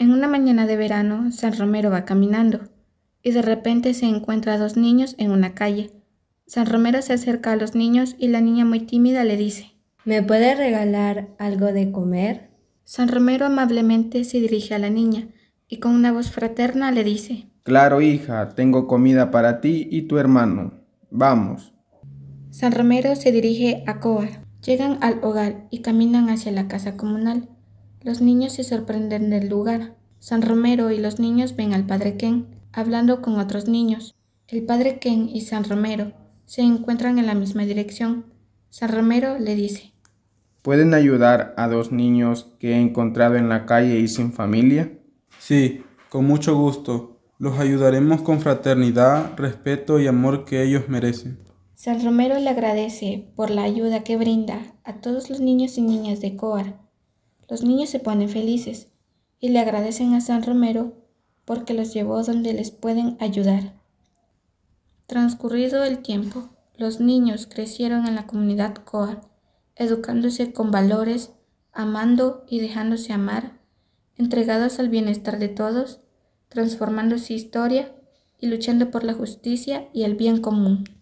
En una mañana de verano, San Romero va caminando y de repente se encuentra a dos niños en una calle. San Romero se acerca a los niños y la niña muy tímida le dice, ¿Me puede regalar algo de comer? San Romero amablemente se dirige a la niña y con una voz fraterna le dice, Claro, hija, tengo comida para ti y tu hermano. Vamos. San Romero se dirige a Coa. Llegan al hogar y caminan hacia la casa comunal. Los niños se sorprenden del lugar. San Romero y los niños ven al padre Ken hablando con otros niños. El padre Ken y San Romero se encuentran en la misma dirección. San Romero le dice, ¿Pueden ayudar a dos niños que he encontrado en la calle y sin familia? Sí, con mucho gusto. Los ayudaremos con fraternidad, respeto y amor que ellos merecen. San Romero le agradece por la ayuda que brinda a todos los niños y niñas de Coar los niños se ponen felices y le agradecen a San Romero porque los llevó donde les pueden ayudar. Transcurrido el tiempo, los niños crecieron en la comunidad Coa, educándose con valores, amando y dejándose amar, entregados al bienestar de todos, transformando su historia y luchando por la justicia y el bien común.